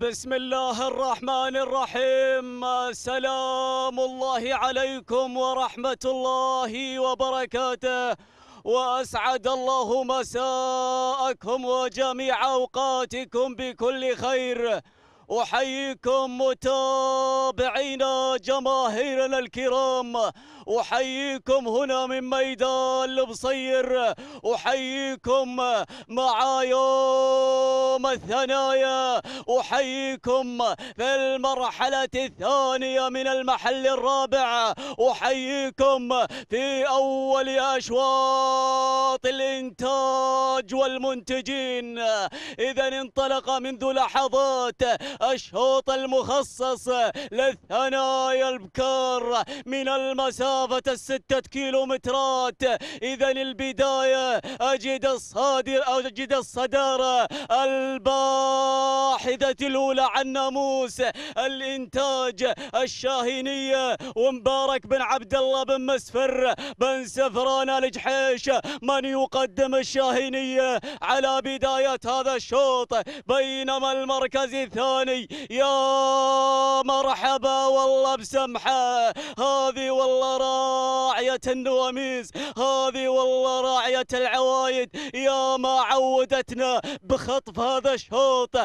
بسم الله الرحمن الرحيم سلام الله عليكم ورحمة الله وبركاته وأسعد الله مساءكم وجميع أوقاتكم بكل خير أحييكم متابعينا جماهيرنا الكرام أحييكم هنا من ميدان البصير أحييكم مع يوم الثنايا أحييكم في المرحلة الثانية من المحل الرابع أحييكم في أول أشواط الإنتاج والمنتجين إذا انطلق منذ لحظات الشوط المخصص للثنايا البكار من المسافة الستة كيلومترات إذا البداية أجد الصادر أجد الصدارة البار الوحدة الأولى عن ناموس الإنتاج الشاهينية ومبارك بن عبد الله بن مسفر بن سفران الجحيش من يقدم الشاهينية على بداية هذا الشوط بينما المركز الثاني يا مرحبا والله بسمحة هذه والله راعية النواميس هذه والله راعية العوايد يا ما عودتنا بخطف هذا الشوط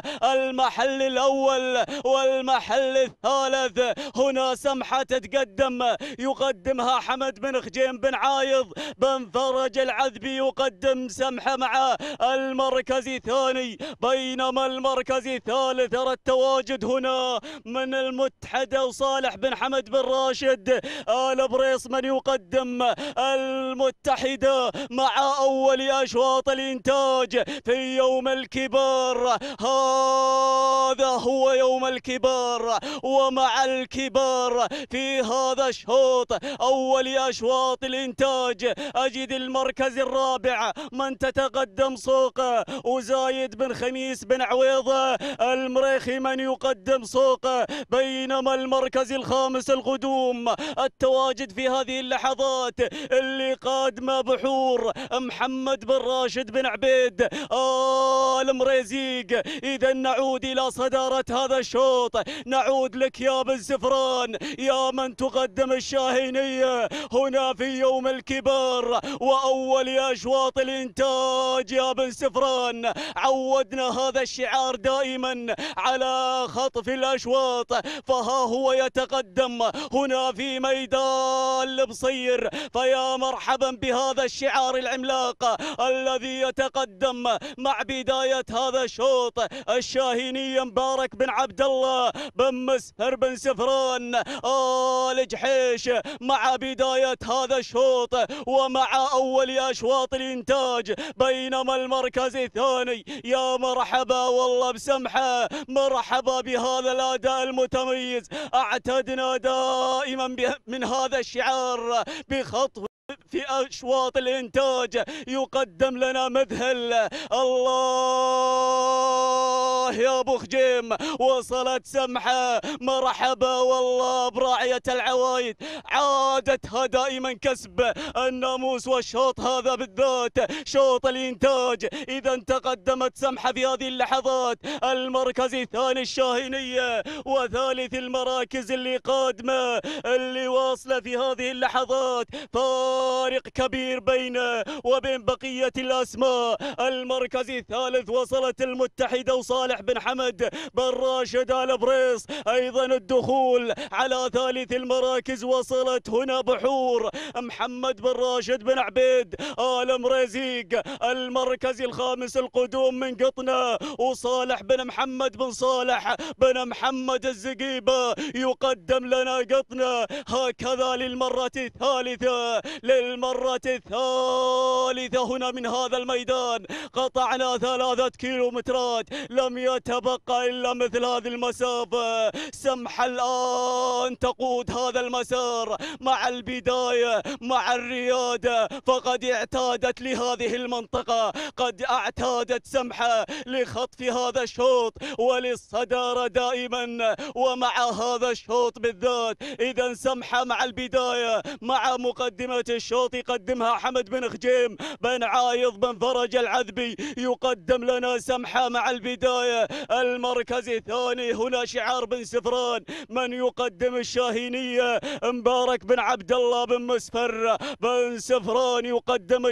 المحل الأول والمحل الثالث هنا سمحة تتقدم يقدمها حمد بن خجيم بن عايض بن فرج العذبي يقدم سمحة مع المركز الثاني بينما المركز الثالث أرى التواجد هنا من المتحدة وصالح بن حمد بن راشد آل بريص من يقدم المتحدة مع أول أشواط الإنتاج في يوم الكبار ها هذا هو يوم الكبار ومع الكبار في هذا الشوط أول أشواط الإنتاج أجد المركز الرابع من تتقدم سوقه وزايد بن خميس بن عويضة المريخي من يقدم سوقه بينما المركز الخامس القدوم التواجد في هذه اللحظات اللي قادمه بحور محمد بن راشد بن عبيد آه المريزيق إذا نعود نعود إلى صدارة هذا الشوط نعود لك يا بالزفران يا من تقدم الشاهينية هنا في يوم الكبار وأول أشواط الإنتاج يا بن سفران عودنا هذا الشعار دائما على خطف الأشواط فها هو يتقدم هنا في ميدان البصير فيا مرحبا بهذا الشعار العملاق الذي يتقدم مع بداية هذا الشوط الشاهي الفلسطينية مبارك بن عبد الله بن مسهر بن سفران آل جحيش مع بداية هذا الشوط ومع أول أشواط الإنتاج بينما المركز الثاني يا مرحبا والله بسمحة مرحبا بهذا الأداء المتميز اعتدنا دائما من هذا الشعار بخطوة في أشواط الإنتاج يقدم لنا مذهل الله يا أبو خجيم وصلت سمحة مرحبا والله براعية العوايد عادتها دائما كسب الناموس والشوط هذا بالذات شوط الإنتاج إذا تقدمت سمحة في هذه اللحظات المركز الثاني الشاهينية وثالث المراكز اللي قادمة اللي واصلة في هذه اللحظات فاز فارق كبير بينه وبين بقية الأسماء المركز الثالث وصلت المتحدة وصالح بن حمد بن راشد آل بريص أيضا الدخول على ثالث المراكز وصلت هنا بحور محمد بن راشد بن عبيد آل مريزيق المركز الخامس القدوم من قطنة وصالح بن محمد بن صالح بن محمد الزقيبة يقدم لنا قطنة هكذا للمرة الثالثة للمرة الثالثة هنا من هذا الميدان قطعنا ثلاثة كيلومترات لم يتبقى إلا مثل هذه المسافة سمحة الآن تقود هذا المسار مع البداية مع الريادة فقد اعتادت لهذه المنطقة قد اعتادت سمحة لخطف هذا الشوط وللصدارة دائما ومع هذا الشوط بالذات إذا سمحة مع البداية مع مقدمة الشوط يقدمها حمد بن خجيم بن عايض بن فرج العذبي يقدم لنا سمحة مع البداية المركز الثاني هنا شعار بن سفران من يقدم الشاهينية مبارك بن عبد الله بن مسفر بن سفران يقدم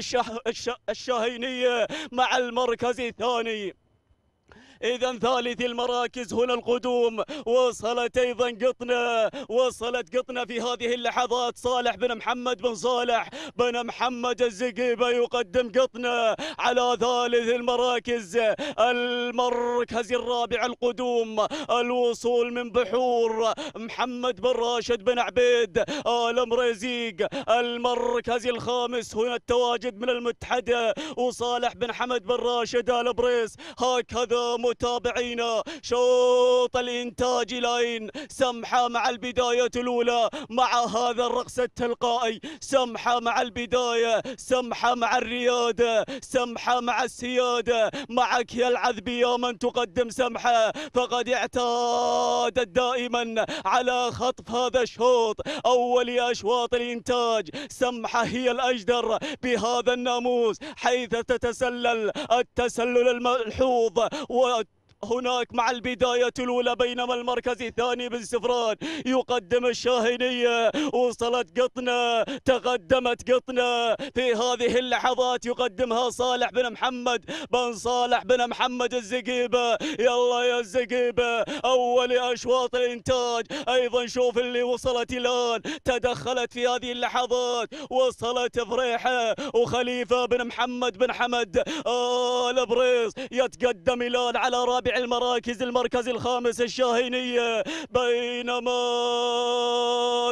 الشاهينية مع المركز الثاني إذا ثالث المراكز هنا القدوم وصلت أيضا قطنة وصلت قطنة في هذه اللحظات صالح بن محمد بن صالح بن محمد الزقيبة يقدم قطنة على ثالث المراكز المركز الرابع القدوم الوصول من بحور محمد بن راشد بن عبيد آل مريزيق المركز الخامس هنا التواجد من المتحدة وصالح بن حمد بن راشد آل بريس هكذا متابعينا شوط الانتاج لاين سمحه مع البدايه الاولى مع هذا الرقص التلقائي سمحه مع البدايه سمحه مع الرياده سمحه مع السياده معك يا العذبي يا من تقدم سمحه فقد اعتادت دائما على خطف هذا الشوط اول اشواط الانتاج سمحه هي الاجدر بهذا الناموس حيث تتسلل التسلل الملحوظ و هناك مع البداية الأولى بينما المركز الثاني بن سفران يقدم الشاهنية وصلت قطنة تقدمت قطنة في هذه اللحظات يقدمها صالح بن محمد بن صالح بن محمد الزقيبة يلا يا الزقيبة أول أشواط الإنتاج أيضا شوف اللي وصلت الآن تدخلت في هذه اللحظات وصلت فريحة وخليفة بن محمد بن حمد آه بريز يتقدم الآن على رابع المراكز المركز الخامس الشاهينية بينما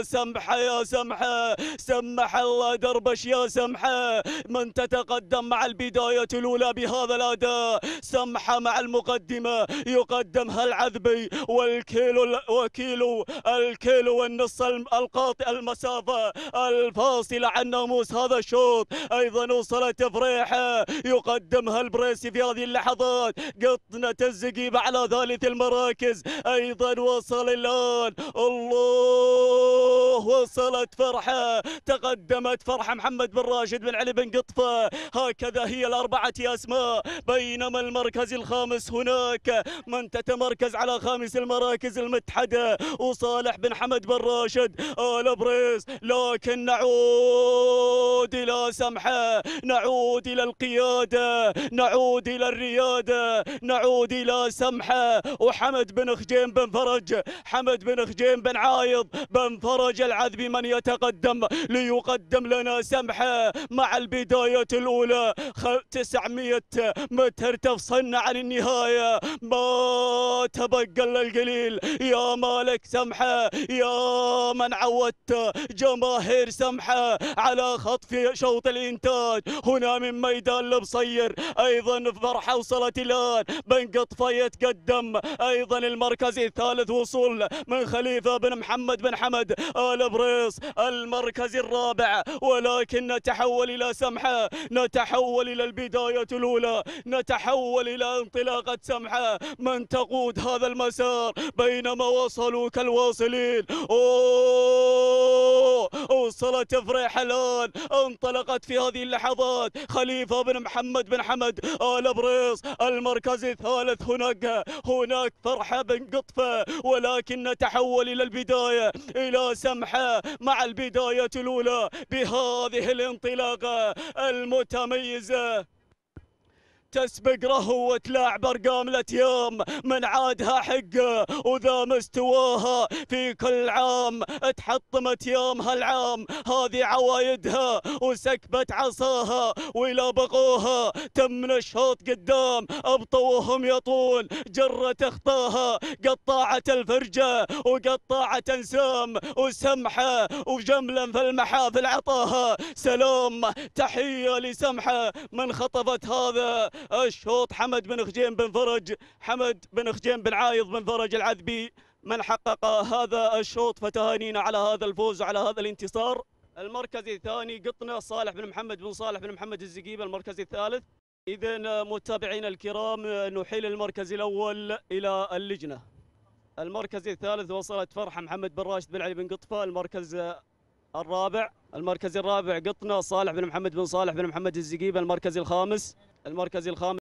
سمحة يا سمحة سمح الله دربش يا سمحة من تتقدم مع البداية الأولى بهذا الأداء سمحة مع المقدمة يقدمها العذبي والكيلو وكيلو الكيلو والنص القاطع المسافة الفاصلة عن ناموس هذا الشوط أيضا وصلت فريحة يقدمها البريسي في هذه اللحظات قطنة الزي تقيب على ثالث المراكز ايضا وصل الان الله وصلت فرحه تقدمت فرحه محمد بن راشد بن علي بن قطفه هكذا هي الاربعه اسماء بينما المركز الخامس هناك من تتمركز على خامس المراكز المتحده وصالح بن حمد بن راشد ال بريس لكن نعود الى سمحه نعود الى القياده نعود الى الرياده نعود الى سمحه وحمد بن خجيم بن فرج حمد بن خجيم بن عايض بن فرج العذبي من يتقدم ليقدم لنا سمحه مع البداية الأولى 900 متر تفصلنا عن النهاية ما تبقى إلا القليل يا مالك سمحه يا من عودت جماهير سمحه على خط في شوط الإنتاج هنا من ميدان البصير أيضا فرحة وصلت الآن بنقطف يتقدم ايضا المركز الثالث وصول من خليفه بن محمد بن حمد ال بريص المركز الرابع ولكن نتحول الى سمحه نتحول الى البدايه الاولى نتحول الى انطلاقه سمحه من تقود هذا المسار بينما وصلوا كالواصلين أوه وصلت تفريح الآن انطلقت في هذه اللحظات خليفة بن محمد بن حمد آل بريص المركز الثالث هناك هناك فرحة بن قطفة ولكن تحول إلى البداية إلى سمحة مع البداية الأولى بهذه الانطلاقة المتميزة تسبق رهو وتلاعب ارقام الاتيام من عادها حقه وذا مستواها في كل عام تحطم اتيامها العام هذه عوايدها وسكبت عصاها ولا بقوها تم الشوط قدام ابطوهم يطول جرت اخطاها قطاعة الفرجة وقطاعة انسام وسمحة وجملا في المحافل عطاها سلام تحية لسمحة من خطفت هذا الشوط حمد بن خجيم بن فرج حمد بن خجيم بن عايض بن فرج العذبي من حقق هذا الشوط فتهانينا على هذا الفوز وعلى هذا الانتصار المركز الثاني قطنة صالح بن محمد بن صالح بن محمد الزقيبة المركز الثالث إذا متابعينا الكرام نحيل المركز الأول إلى اللجنة المركز الثالث وصلت فرحة محمد بن راشد بن علي بن قطفة المركز الرابع المركز الرابع قطنة صالح بن محمد بن صالح بن محمد الزقيبة المركز الخامس المركز الخامس